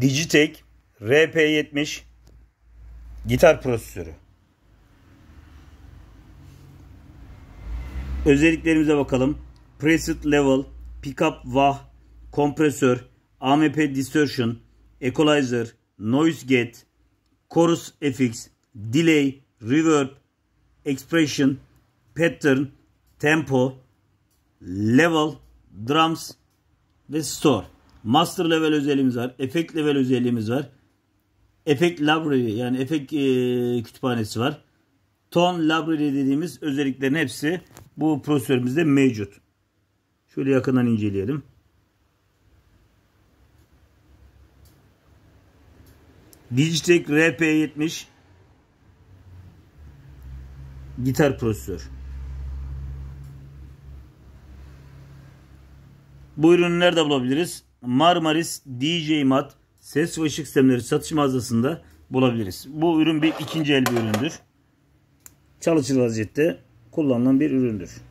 DigiTech RP70 gitar prosesörü. Özelliklerimize bakalım. Preset level, pickup wah, kompresör, AMP distortion, equalizer, noise gate, chorus fx, delay, reverb, expression, pattern, tempo, level, drums ve store. Master level özelliğimiz var. Effect level özelliğimiz var. Effect library yani effect e, kütüphanesi var. tone library dediğimiz özelliklerin hepsi bu prosesörümüzde mevcut. Şöyle yakından inceleyelim. Digitech RP70 gitar prosesör. Bu ürünü nerede bulabiliriz? Marmaris DJ Mat ses ve ışık sistemleri satış mağazasında bulabiliriz. Bu ürün bir ikinci el bir üründür. Çalışır vaziyette kullanılan bir üründür.